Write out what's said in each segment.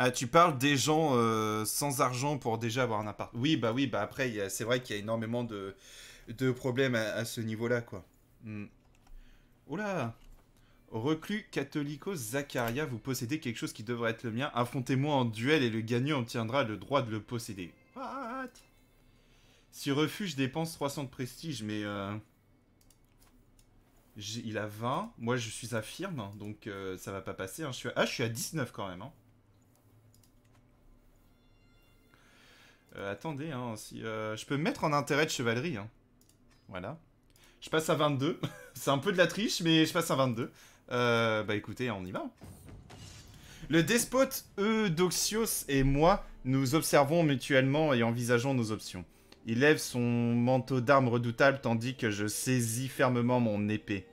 Ah, tu parles des gens euh, sans argent pour déjà avoir un appart. Oui, bah oui, bah après, c'est vrai qu'il y a énormément de, problèmes à, ce niveau-là, quoi. Hmm. Oula Reclus Catholico Zacharia, vous possédez quelque chose qui devrait être le mien. Affrontez-moi en duel et le gagnant obtiendra le droit de le posséder. What Si refuge dépense 300 de prestige, mais... Euh, il a 20. Moi, je suis à donc euh, ça va pas passer. Hein. Ah, je suis à 19 quand même. Hein. Euh, attendez, hein, si, euh, je peux me mettre en intérêt de chevalerie. Hein. Voilà. Je passe à 22. C'est un peu de la triche, mais je passe à 22. Euh, bah écoutez, on y va. Le despote Eudoxios et moi nous observons mutuellement et envisageons nos options. Il lève son manteau d'armes redoutable tandis que je saisis fermement mon épée.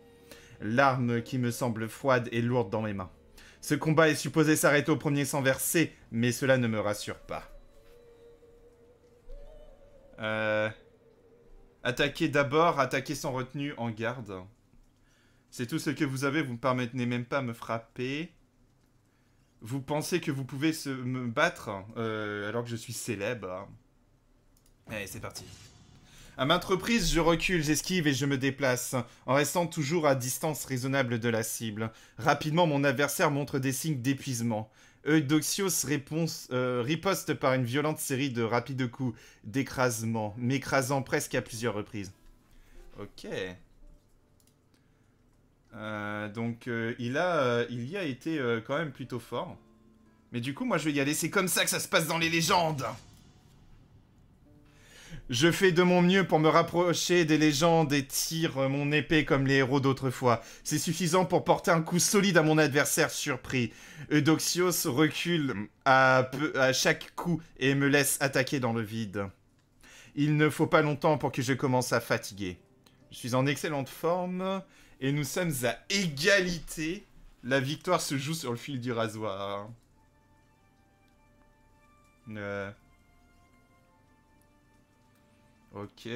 L'arme qui me semble froide et lourde dans mes mains. Ce combat est supposé s'arrêter au premier sang versé, mais cela ne me rassure pas. Euh, attaquer d'abord, attaquer sans retenue en garde. C'est tout ce que vous avez, vous ne permettez même pas de me frapper. Vous pensez que vous pouvez se, me battre euh, alors que je suis célèbre. Allez, c'est parti. À maintes reprises, je recule, j'esquive et je me déplace, en restant toujours à distance raisonnable de la cible. Rapidement, mon adversaire montre des signes d'épuisement. Eudoxios euh, riposte par une violente série de rapides coups d'écrasement, m'écrasant presque à plusieurs reprises. Ok. Euh, donc euh, il, a, il y a été quand même plutôt fort. Mais du coup, moi je vais y aller, c'est comme ça que ça se passe dans les légendes je fais de mon mieux pour me rapprocher des légendes et tire mon épée comme les héros d'autrefois. C'est suffisant pour porter un coup solide à mon adversaire surpris. Eudoxios recule à, peu, à chaque coup et me laisse attaquer dans le vide. Il ne faut pas longtemps pour que je commence à fatiguer. Je suis en excellente forme et nous sommes à égalité. La victoire se joue sur le fil du rasoir. Euh... Ok.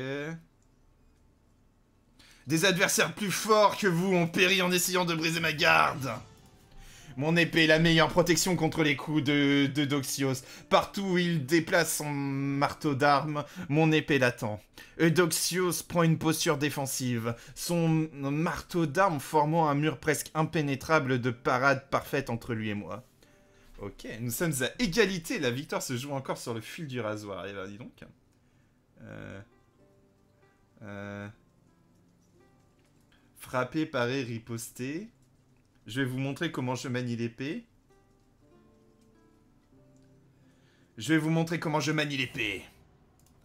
Des adversaires plus forts que vous ont péri en essayant de briser ma garde. Mon épée est la meilleure protection contre les coups de, Doxios. Partout où il déplace son marteau d'armes, mon épée l'attend. Eudoxios prend une posture défensive, son marteau d'armes formant un mur presque impénétrable de parade parfaite entre lui et moi. Ok, nous sommes à égalité, la victoire se joue encore sur le fil du rasoir. Et eh là, ben, dis donc. Euh, euh, frapper, parer, riposter. Je vais vous montrer comment je manie l'épée. Je vais vous montrer comment je manie l'épée.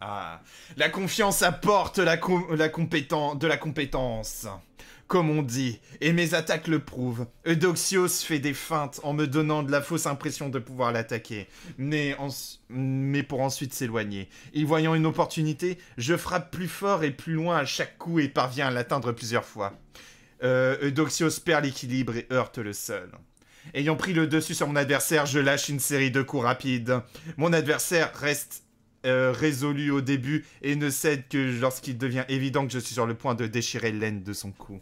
Ah, la confiance apporte la, de la compétence. Comme on dit, et mes attaques le prouvent, Eudoxios fait des feintes en me donnant de la fausse impression de pouvoir l'attaquer, mais, pour ensuite s'éloigner. Y voyant une opportunité, je frappe plus fort et plus loin à chaque coup et parviens à l'atteindre plusieurs fois. Euh, Eudoxios perd l'équilibre et heurte le sol. Ayant pris le dessus sur mon adversaire, je lâche une série de coups rapides. Mon adversaire reste euh, résolu au début et ne cède que lorsqu'il devient évident que je suis sur le point de déchirer l'aine de son cou.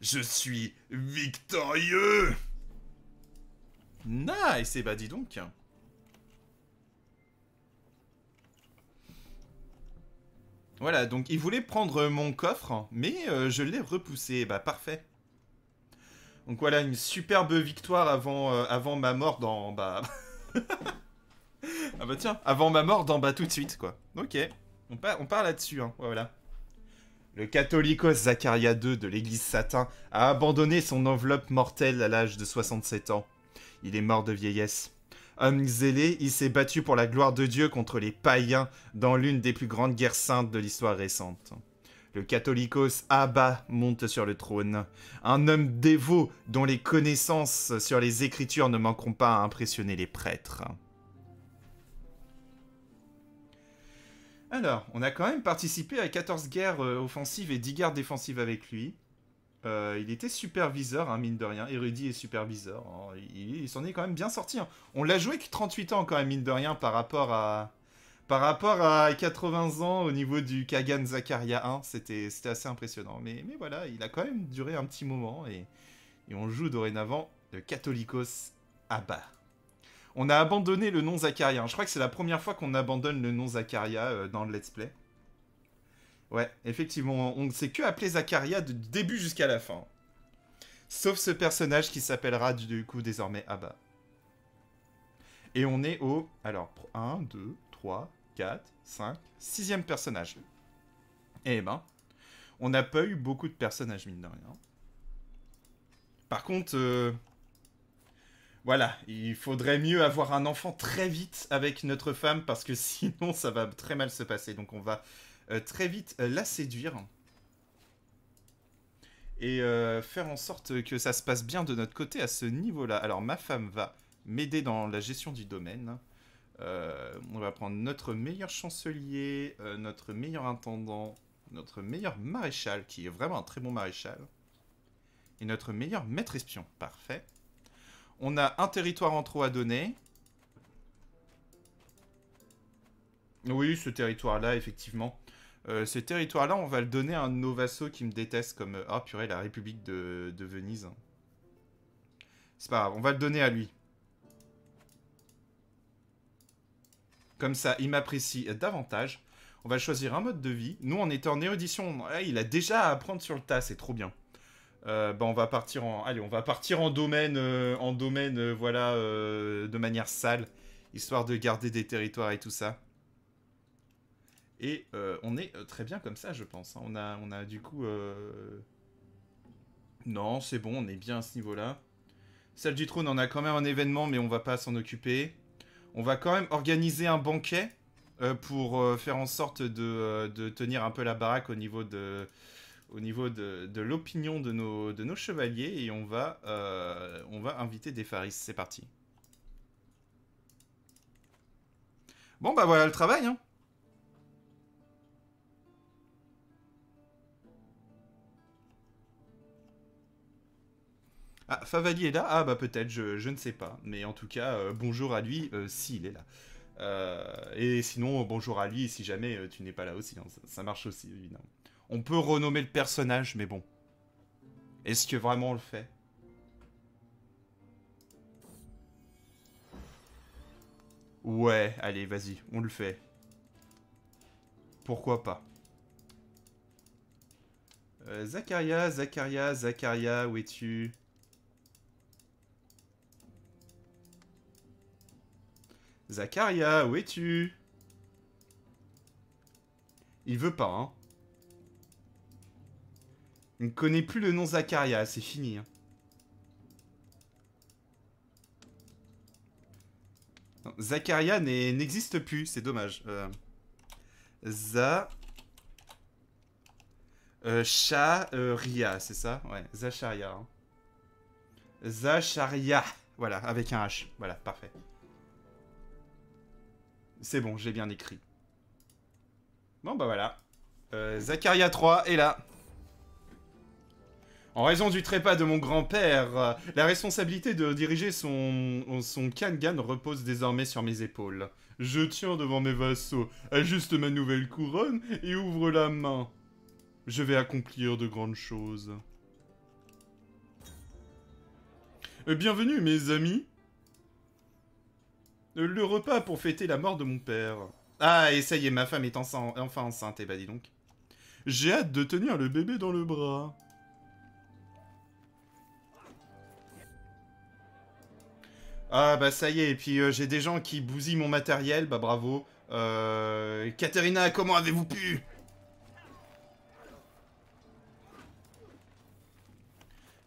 Je suis victorieux Nice Et eh bah ben, dis donc Voilà, donc il voulait prendre mon coffre, mais euh, je l'ai repoussé. Bah parfait. Donc voilà, une superbe victoire avant, euh, avant ma mort dans... Bah... ah bah tiens, avant ma mort, d'en bas tout de suite, quoi. Ok, on part, là-dessus, hein. voilà. Le catholicos Zacharia II de l'église Satin a abandonné son enveloppe mortelle à l'âge de 67 ans. Il est mort de vieillesse. Homme zélé, il s'est battu pour la gloire de Dieu contre les païens dans l'une des plus grandes guerres saintes de l'histoire récente. Le catholicos Abba monte sur le trône, un homme dévot dont les connaissances sur les écritures ne manqueront pas à impressionner les prêtres. Alors, on a quand même participé à 14 guerres euh, offensives et 10 guerres défensives avec lui. Euh, il était superviseur, hein, mine de rien, érudit et superviseur. Oh, il, s'en est quand même bien sorti. Hein. On l'a joué que 38 ans, quand même, mine de rien, par rapport à, par rapport à 80 ans au niveau du Kagan Zakaria 1. C'était assez impressionnant. Mais, mais voilà, il a quand même duré un petit moment. Et, on joue dorénavant le Catholicos à bas. On a abandonné le nom Zacharia. Je crois que c'est la première fois qu'on abandonne le nom Zacharia euh, dans le let's play. Ouais, effectivement, on ne s'est que appelé Zacharia du début jusqu'à la fin. Sauf ce personnage qui s'appellera du coup désormais Abba. Et on est au... Alors, 1, 2, 3, 4, 5, 6 personnage. Eh ben, on n'a pas eu beaucoup de personnages, mine de rien. Par contre, euh, voilà, il faudrait mieux avoir un enfant très vite avec notre femme parce que sinon ça va très mal se passer. Donc on va euh, très vite euh, la séduire et euh, faire en sorte que ça se passe bien de notre côté à ce niveau-là. Alors ma femme va m'aider dans la gestion du domaine. on va prendre notre meilleur chancelier, notre meilleur intendant, notre meilleur maréchal qui est vraiment un très bon maréchal et notre meilleur maître espion. Parfait. On a un territoire en trop à donner. Oui, ce territoire-là, effectivement. Euh, ce territoire-là, on va le donner à un de nos vassaux qui me déteste comme... Euh, ah purée, la République de, Venise. C'est pas grave, on va le donner à lui. Comme ça, il m'apprécie davantage. On va choisir un mode de vie. Nous, on était en érudition. il a déjà à apprendre sur le tas, c'est trop bien. Euh, bah, on va partir en allez on va partir en domaine euh, en domaine euh, voilà de manière sale histoire de garder des territoires et tout ça et on est très bien comme ça je pense hein. on a on a du coup non c'est bon on est bien à ce niveau là celle du trône on a quand même un événement mais on va pas s'en occuper on va quand même organiser un banquet pour faire en sorte de, tenir un peu la baraque au niveau de au niveau de, l'opinion de nos, de nos chevaliers et on va, euh, on va inviter des pharises. C'est parti. Bon, bah voilà le travail. Hein. Ah, Favali est là Ah, bah peut-être, je, ne sais pas. Mais en tout cas, euh, bonjour à lui euh, s'il est là. et sinon, bonjour à lui si jamais tu n'es pas là aussi. Hein. ça marche aussi, évidemment. On peut renommer le personnage, mais bon. Est-ce que vraiment on le fait Ouais, allez, vas-y, on le fait. Pourquoi pas euh, Zacharia, Zacharia, Zacharia, où es-tu Zacharia, où es-tu Il veut pas, hein il ne connaît plus le nom Zacharia, c'est fini. Hein. Zacharia n'existe plus, c'est dommage. Euh, Zacharia, euh, c'est ça Ouais, Zacharia. Hein. Zacharia. Voilà, avec un H. Voilà, parfait. C'est bon, j'ai bien écrit. Bon, bah voilà. Euh, Zacharia 3 est là. En raison du trépas de mon grand-père, euh, la responsabilité de diriger son, son Kangan repose désormais sur mes épaules. Je tiens devant mes vassaux, ajuste ma nouvelle couronne et ouvre la main. Je vais accomplir de grandes choses. Euh, bienvenue, mes amis. Euh, le repas pour fêter la mort de mon père. Ah, et ça y est, ma femme est enfin enceinte, et eh bah dis donc. J'ai hâte de tenir le bébé dans le bras. Ah bah ça y est, et puis euh, j'ai des gens qui bousillent mon matériel, bah bravo. Euh... Katerina, comment avez-vous pu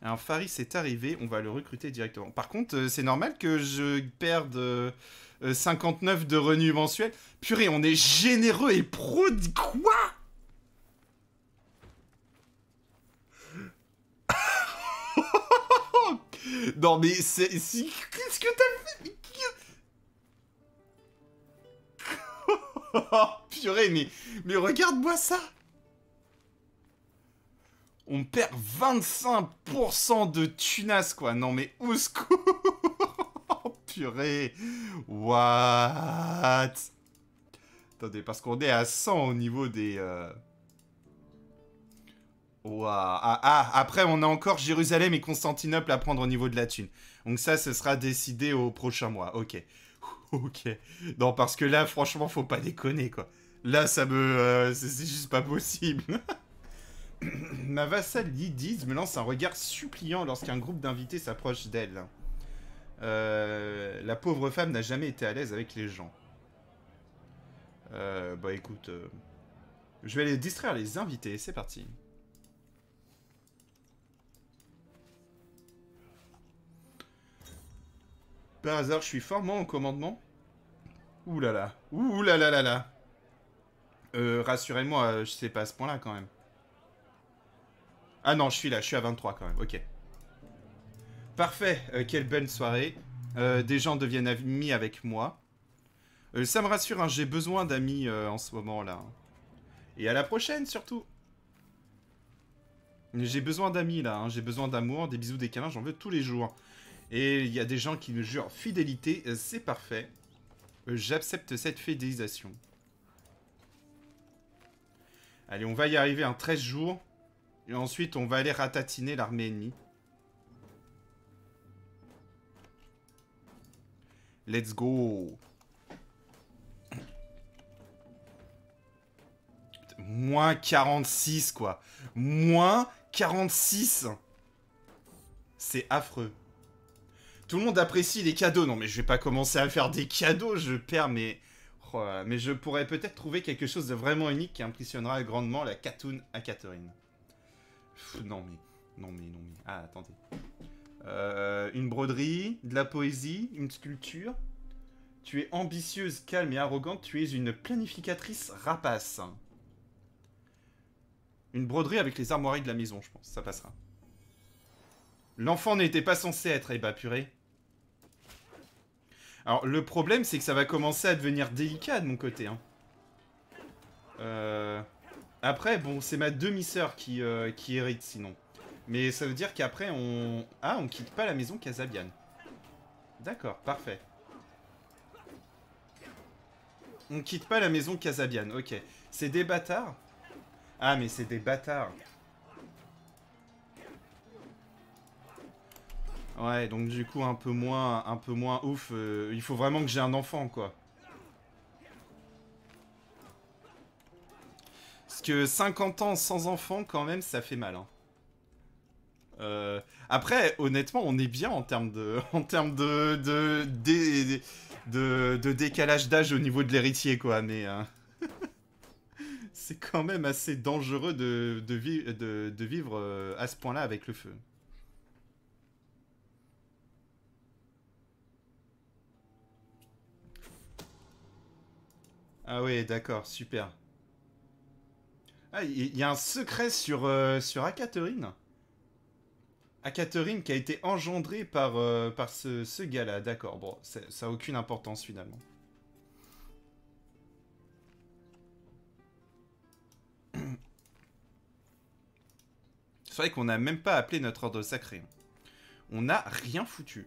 Un Faris est arrivé, on va le recruter directement. Par contre, euh, c'est normal que je perde 59 euh, de revenus mensuels. Purée, on est généreux et pro... de Quoi Non, mais c'est. Qu'est-ce que t'as fait purée, mais, mais regarde-moi ça On perd 25% de tunas, quoi. Non, mais au secours Purée What Attendez, parce qu'on est à 100 au niveau des... Euh, Wow. Ah, ah, après, on a encore Jérusalem et Constantinople à prendre au niveau de la thune. Donc ça, ce sera décidé au prochain mois. Ok. ok. Non, parce que là, franchement, faut pas déconner, quoi. Là, ça me... Euh, c'est juste pas possible. Ma vassale Lydie me lance un regard suppliant lorsqu'un groupe d'invités s'approche d'elle. Euh, la pauvre femme n'a jamais été à l'aise avec les gens. Euh, bah écoute... Je vais aller distraire les invités, c'est parti. Par hasard, je suis fort, moi, en commandement Ouh là là. Ouh là là là là. Euh, rassurez-moi, euh, je sais pas à ce point-là, quand même. Ah non, je suis là, je suis à 23, quand même. Ok. Parfait, euh, quelle belle soirée. Euh, des gens deviennent amis avec moi. ça me rassure, hein, j'ai besoin d'amis en ce moment-là. Et à la prochaine, surtout j'ai besoin d'amis là, hein. j'ai besoin d'amour, des bisous, des câlins, j'en veux tous les jours. Et il y a des gens qui me jurent fidélité, euh, c'est parfait. Euh, j'accepte cette fidélisation. Allez, on va y arriver en hein, 13 jours. Et ensuite, on va aller ratatiner L'armée ennemie Let's go Moins 46, quoi. Moins 46 C'est affreux. Tout le monde apprécie les cadeaux. Non, mais je vais pas commencer à faire des cadeaux, je perds Mais oh, mais je pourrais peut-être trouver quelque chose de vraiment unique qui impressionnera grandement la Katoon à Catherine. non, mais. Non, mais, non, mais. Ah, attendez. Euh, une broderie, de la poésie, une sculpture. Tu es ambitieuse, calme et arrogante, tu es une planificatrice rapace. Une broderie avec les armoiries de la maison, je pense, ça passera. L'enfant n'était pas censé être, eh bah alors, le problème, c'est que ça va commencer à devenir délicat de mon côté. Hein. Euh, après, bon, c'est ma demi-sœur qui, euh, qui hérite, sinon. Mais ça veut dire qu'après, on... Ah, on quitte pas la maison Casabian. D'accord, parfait. On quitte pas la maison Casabian, ok. C'est des bâtards Ah, mais c'est des bâtards Ouais, donc du coup, un peu moins, un peu moins ouf. Euh, il faut vraiment que j'ai un enfant, quoi. Parce que 50 ans sans enfant, quand même, ça fait mal. Hein. Euh, après, honnêtement, on est bien en termes de, en de, de, décalage d'âge au niveau de l'héritier, quoi. Mais hein. c'est quand même assez dangereux de vivre euh, à ce point-là avec le feu. Ah oui, d'accord, super. Ah, il y, a un secret sur, Akaterine. Euh, sur qui a été engendrée par, euh, par ce, ce gars-là, d'accord. Bon, ça n'a aucune importance finalement. C'est vrai qu'on n'a même pas appelé notre ordre sacré. On n'a rien foutu.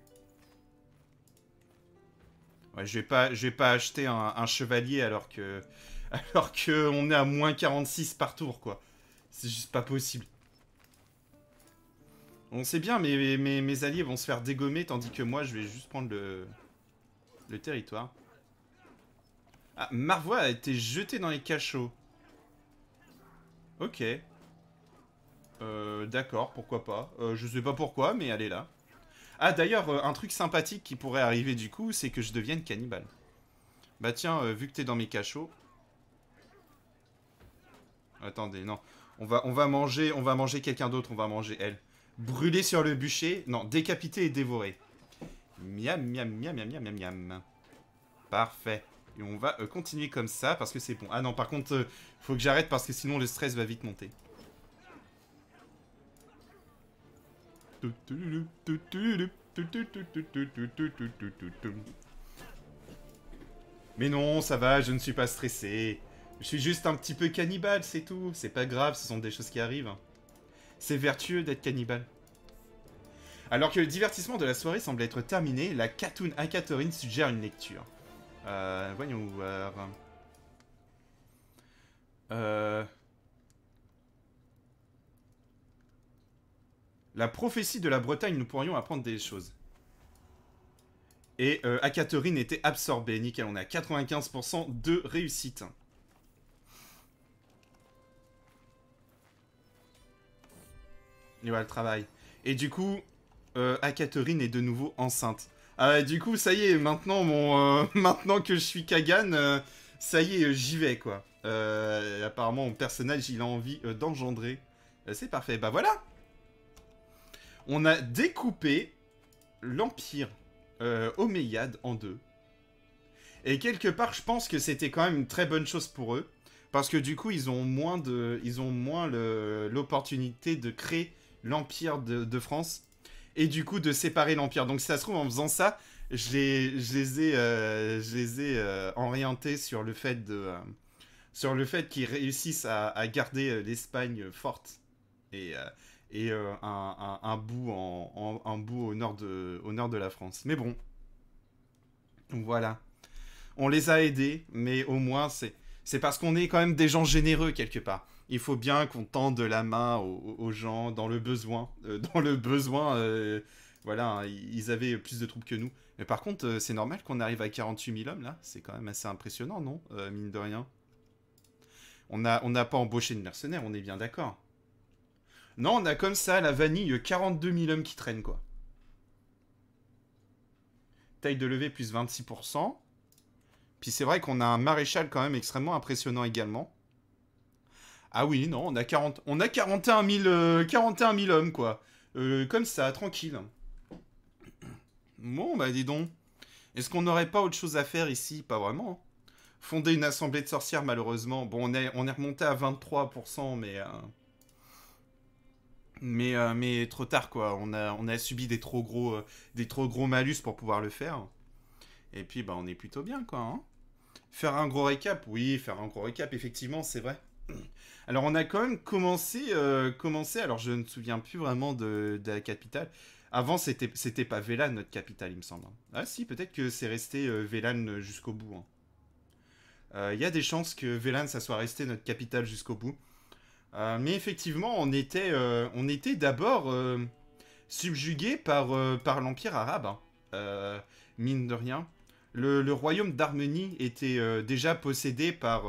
Ouais, je vais pas, je vais pas acheter un, chevalier alors que, alors que on est à moins 46 par tour, quoi. C'est juste pas possible. On sait bien, mais mes, alliés vont se faire dégommer, tandis que moi, je vais juste prendre le, le territoire. Ah, Marvois a été jeté dans les cachots. Ok. Euh, D'accord, pourquoi pas. Euh, je sais pas pourquoi, mais elle est là. Ah d'ailleurs, euh, un truc sympathique qui pourrait arriver du coup, c'est que je devienne cannibale. Bah tiens, euh, vu que t'es dans mes cachots... Attendez, non. On va, on va manger, manger quelqu'un d'autre, on va manger elle. Brûler sur le bûcher, non, décapiter et dévorer. Miam, miam, miam, miam, miam, miam, miam. Parfait. Et on va euh, continuer comme ça parce que c'est bon. Ah non, par contre, faut que j'arrête parce que sinon le stress va vite monter. Mais non, ça va, je ne suis pas stressé. Je suis juste un petit peu cannibale, c'est tout. C'est pas grave, ce sont des choses qui arrivent. Hein. C'est vertueux d'être cannibale. Alors que le divertissement de la soirée semble être terminé, la à Catherine suggère une lecture. Euh, voyons voir. Euh... La prophétie de la Bretagne, nous pourrions apprendre des choses. Et euh, Akaterine était absorbée. Nickel, on est à 95% de réussite. Et voilà le travail. Et du coup, euh, est de nouveau enceinte. Euh, du coup, ça y est, maintenant, mon, euh, maintenant que je suis Kagan, euh, ça y est, j'y vais, quoi. apparemment, mon personnage, il a envie d'engendrer. c'est parfait. Bah voilà on a découpé l'Empire euh, Omeyyade en deux. Et quelque part, je pense que c'était quand même une très bonne chose pour eux. Parce que du coup, ils ont moins de, ils ont moins l'opportunité de créer l'empire de, France et du coup de séparer l'empire. Donc si ça se trouve, en faisant ça, je les, ai, euh, les euh, orientés sur le fait de, euh, sur le fait qu'ils réussissent à, à garder l'Espagne forte et et euh, un, bout au nord, de, la France. Mais bon, voilà. On les a aidés, mais au moins c'est, parce qu'on est quand même des gens généreux quelque part. Il faut bien qu'on tende la main aux, gens dans le besoin. Euh, dans le besoin, euh, voilà, hein, ils avaient plus de troupes que nous. Mais par contre, c'est normal qu'on arrive à 48 000 hommes là. C'est quand même assez impressionnant, non Mine de rien. On n'a pas embauché de mercenaires, on est bien d'accord. Non, on a comme ça, la vanille, 42 000 hommes qui traînent, quoi. Taille de levée, plus 26%. Puis c'est vrai qu'on a un maréchal quand même extrêmement impressionnant également. Ah oui, non, on a, 40, on a 41, 000, euh, hommes, quoi. Euh, comme ça, tranquille. Bon, bah dis donc. Est-ce qu'on n'aurait pas autre chose à faire ici Pas vraiment. Fonder une assemblée de sorcières, malheureusement. Bon, on est, on est remonté à 23%, mais... Euh, mais, euh, mais trop tard, quoi. On a, on a subi des trop, gros, euh, des trop gros malus pour pouvoir le faire. Et puis, bah, on est plutôt bien, quoi. Hein. faire un gros récap, oui, faire un gros récap, effectivement, c'est vrai. Alors, on a quand même commencé, euh, commencé alors je ne me souviens plus vraiment de, la capitale. Avant, c'était, c'était pas Vélan, notre capitale, il me semble. Hein. Ah si, peut-être que c'est resté Vélan jusqu'au bout. Hein. Il y a des chances que Vélan, ça soit resté notre capitale jusqu'au bout. Euh, mais effectivement, on était, euh, était d'abord euh, subjugué par, par l'Empire arabe, hein. mine de rien. Le, royaume d'Arménie était déjà possédé par,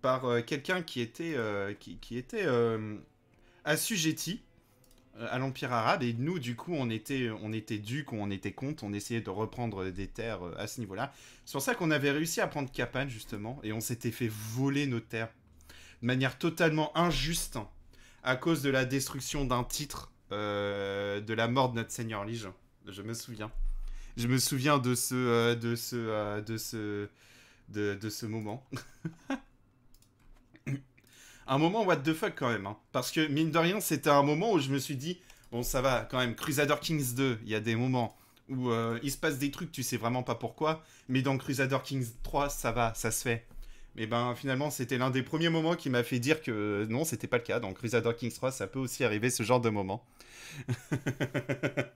par quelqu'un qui était, qui, était assujetti à l'Empire arabe et nous du coup on était on était duc on était comte on essayait de reprendre des terres à ce niveau-là c'est pour ça qu'on avait réussi à prendre Capane justement et on s'était fait voler nos terres de manière totalement injuste à cause de la destruction d'un titre euh, de la mort de notre Seigneur Lige. Je me souviens. Je me souviens de ce, euh, euh, de ce, de ce, de, ce moment. un moment what the fuck quand même, hein. parce que mine de rien, c'était un moment où je me suis dit bon ça va quand même. Crusader Kings 2, il y a des moments où il se passe des trucs, tu sais vraiment pas pourquoi, mais dans Crusader Kings 3, ça va, ça se fait. Et eh ben finalement c'était l'un des premiers moments qui m'a fait dire que non, c'était pas le cas. Donc, Crusader Kings 3, ça peut aussi arriver ce genre de moment.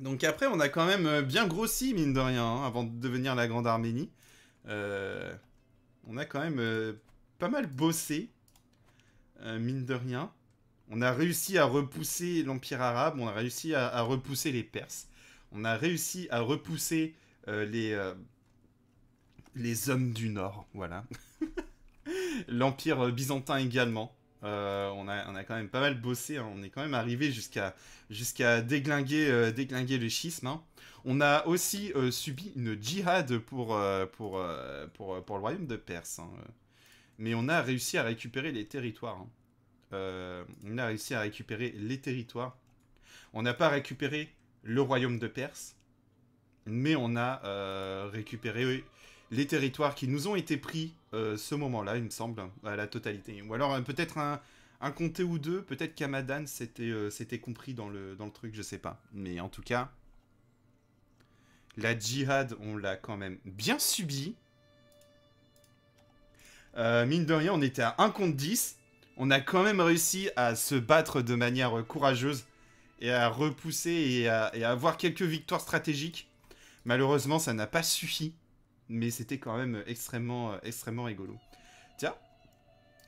Donc après, on a quand même euh, bien grossi, mine de rien, hein, avant de devenir la Grande Arménie. Euh, on a quand même euh, pas mal bossé, mine de rien. On a réussi à repousser l'Empire arabe, on a réussi à, repousser les Perses, on a réussi à repousser les, les hommes du Nord, voilà. L'Empire byzantin également. Euh, on, a, on, a, quand même pas mal bossé, hein. on est quand même arrivé jusqu'à jusqu'à déglinguer, euh, le schisme. Hein. On a aussi euh, subi une djihad pour, pour, pour, pour, le royaume de Perse. Hein. Mais on a réussi à récupérer les territoires. on a réussi à récupérer les territoires. On n'a pas récupéré le royaume de Perse, mais on a récupéré les territoires qui nous ont été pris euh, ce moment-là, il me semble, à la totalité. Ou alors euh, peut-être un, comté ou deux, peut-être qu'Amadan euh, s'était compris dans le, truc, je sais pas. Mais en tout cas, la djihad, on l'a quand même bien subie. mine de rien, on était à 1 contre 10. On a quand même réussi à se battre de manière courageuse et à repousser et et à avoir quelques victoires stratégiques. Malheureusement, ça n'a pas suffi mais c'était quand même euh, extrêmement, euh, extrêmement rigolo. Tiens,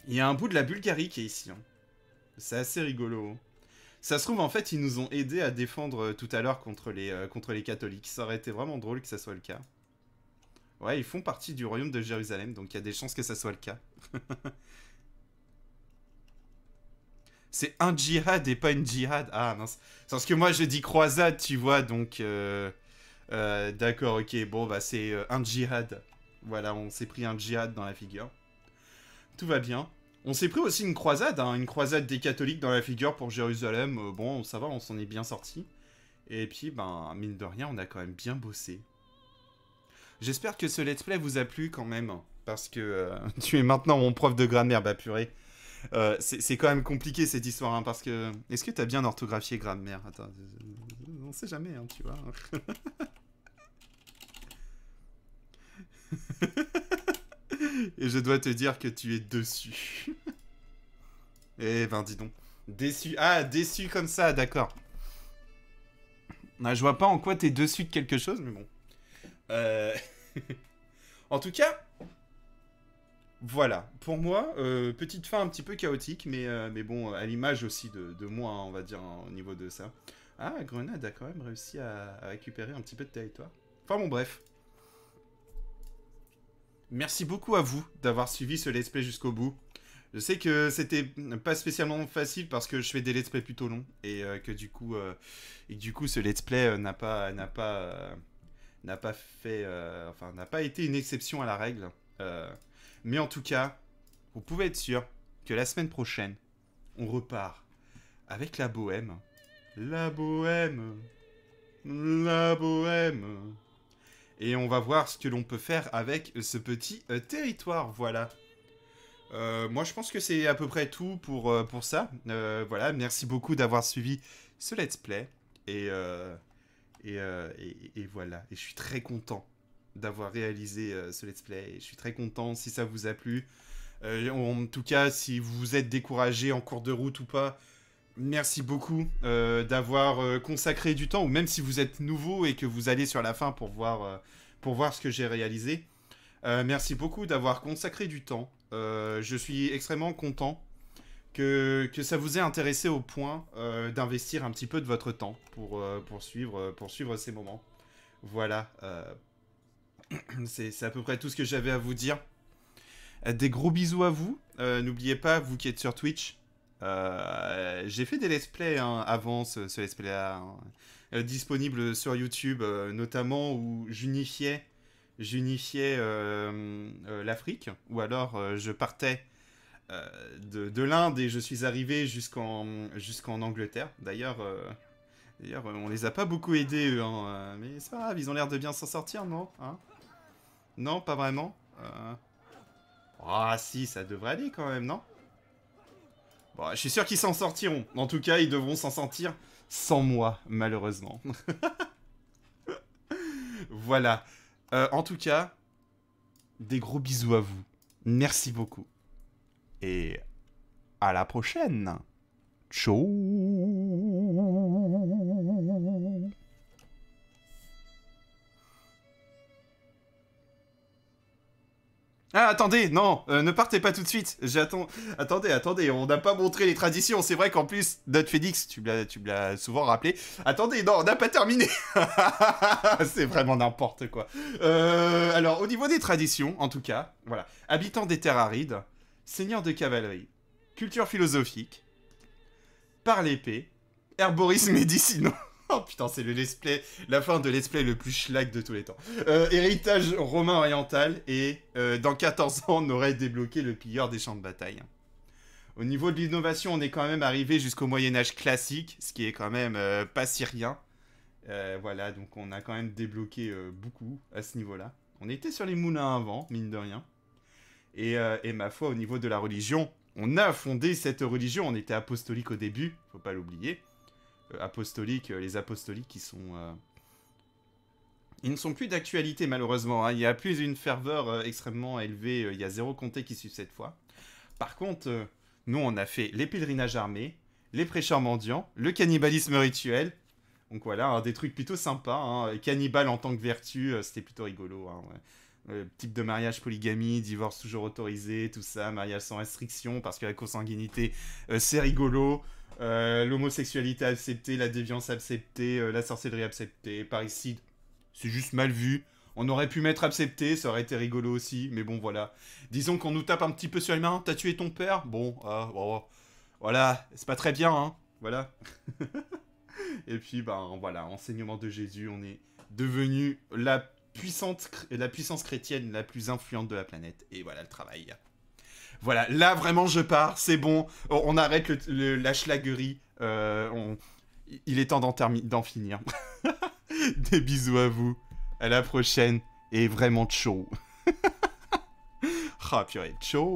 il y a un bout de la Bulgarie qui est ici. Hein. C'est assez rigolo. Hein. Ça se trouve, en fait, ils nous ont aidés à défendre euh, tout à l'heure contre, les, contre les catholiques. Ça aurait été vraiment drôle que ça soit le cas. Ouais, ils font partie du royaume de Jérusalem, donc il y a des chances que ça soit le cas. C'est un djihad et pas une djihad. Ah mince. Parce que moi je dis croisade, tu vois, donc... Euh, d'accord, ok, bon, bah c'est euh, un djihad. Voilà, on s'est pris un djihad dans la figure. Tout va bien. On s'est pris aussi une croisade, hein, une croisade des catholiques dans la figure pour Jérusalem. Euh, bon, ça va, on s'en est bien sorti. Et puis, ben, mine de rien, on a quand même bien bossé. J'espère que ce let's play vous a plu quand même. Parce que tu es maintenant mon prof de grammaire, bah purée. Euh, c'est quand même compliqué cette histoire, hein, parce que. Est-ce que t'as bien orthographié grammaire Attends, euh, euh, on sait jamais, hein, tu vois. Et je dois te dire que tu es dessus. eh ben, dis donc. Déçu. Ah, déçu comme ça, d'accord. Ah, je vois pas en quoi t'es dessus de quelque chose, mais bon. en tout cas, voilà, pour moi, euh, petite fin un petit peu chaotique, mais, euh, mais bon, à l'image aussi de, moi, hein, on va dire, hein, au niveau de ça. Ah, Grenade a quand même réussi à, récupérer un petit peu de territoire. Enfin bon, bref. Merci beaucoup à vous d'avoir suivi ce let's play jusqu'au bout. Je sais que c'était pas spécialement facile parce que je fais des let's play plutôt longs et euh, que du coup, et du coup, ce let's play n'a pas, n'a pas, n'a pas fait, enfin, n'a pas été une exception à la règle. Mais en tout cas, vous pouvez être sûr que la semaine prochaine, on repart avec la bohème. La bohème. La bohème. Et on va voir ce que l'on peut faire avec ce petit euh, territoire, voilà. Euh, moi, je pense que c'est à peu près tout pour, euh, pour ça. voilà, merci beaucoup d'avoir suivi ce let's play. Et, et, et, voilà, et je suis très content d'avoir réalisé euh, ce let's play. Je suis très content si ça vous a plu. Euh, en tout cas, si vous vous êtes découragé en cours de route ou pas, merci beaucoup euh, d'avoir consacré du temps, ou même si vous êtes nouveau et que vous allez sur la fin pour voir, pour voir ce que j'ai réalisé. merci beaucoup d'avoir consacré du temps. je suis extrêmement content que, que, ça vous ait intéressé au point d'investir un petit peu de votre temps pour, poursuivre pour suivre, ces moments. Voilà C'est à peu près tout ce que j'avais à vous dire. Euh, des gros bisous à vous. Euh, n'oubliez pas, vous qui êtes sur Twitch, euh, j'ai fait des let's play hein, avant ce, let's play là, hein, disponible sur YouTube notamment où j'unifiais l'Afrique ou alors je partais de, l'Inde et je suis arrivé jusqu'en jusqu'en Angleterre. D'ailleurs, D'ailleurs, on les a pas beaucoup aidés, eux, hein, mais c'est pas grave, ils ont l'air de bien s'en sortir, non hein non, pas vraiment. Euh. Ah si, ça devrait aller quand même, non Bon, je suis sûr qu'ils s'en sortiront. En tout cas, ils devront s'en sortir sans moi, malheureusement. voilà. Euh, en tout cas, des gros bisous à vous. Merci beaucoup. Et à la prochaine. Ciao Ah, attendez, non, euh, ne partez pas tout de suite. J'attends. Attendez, attendez, on n'a pas montré les traditions. C'est vrai qu'en plus, notre Phoenix, tu me l'as souvent rappelé. Attendez, non, on n'a pas terminé. c'est vraiment n'importe quoi. Euh, alors, au niveau des traditions, en tout cas, voilà. habitants des terres arides, seigneur de cavalerie, culture philosophique, par l'épée, herborisme médicinaux. Oh putain, c'est le let's play, la fin de let's play le plus schlag de tous les temps. Euh, héritage romain oriental et euh, dans 14 ans, on aurait débloqué le pilleur des champs de bataille. Au niveau de l'innovation, on est quand même arrivé jusqu'au Moyen Âge classique, ce qui est quand même euh, pas si rien. voilà, donc on a quand même débloqué beaucoup à ce niveau-là. On était sur les moulins avant, mine de rien. Et, et ma foi, au niveau de la religion, on a fondé cette religion. On était apostolique au début, faut pas l'oublier. Euh, apostoliques, euh, les apostoliques qui sont... Euh, ils ne sont plus d'actualité malheureusement, hein. il n'y a plus une ferveur extrêmement élevée, il y a zéro comté qui suit cette fois. Par contre, nous on a fait les pèlerinages armés, les prêcheurs mendiants, le cannibalisme rituel, donc voilà, hein, des trucs plutôt sympas. Hein. Cannibal en tant que vertu, c'était plutôt rigolo. type de mariage polygamie, divorce toujours autorisé, tout ça, mariage sans restriction, parce que la consanguinité, c'est rigolo. Euh, l'homosexualité acceptée, la déviance acceptée, euh, la sorcellerie acceptée, parricide. C'est juste mal vu. On aurait pu mettre accepté, ça aurait été rigolo aussi, mais bon voilà. Disons qu'on nous tape un petit peu sur les mains. T'as tué ton père Bon, ah, oh, oh. voilà, c'est pas très bien, hein. Voilà. Et puis, ben voilà, enseignement de Jésus, on est devenu la puissante, la puissance chrétienne la plus influente de la planète. Et voilà le travail. Voilà, là vraiment je pars, c'est bon, on arrête la schlaguerie, euh, il est temps d'en finir. Des bisous à vous, à la prochaine, et vraiment ciao. Ah purée, ciao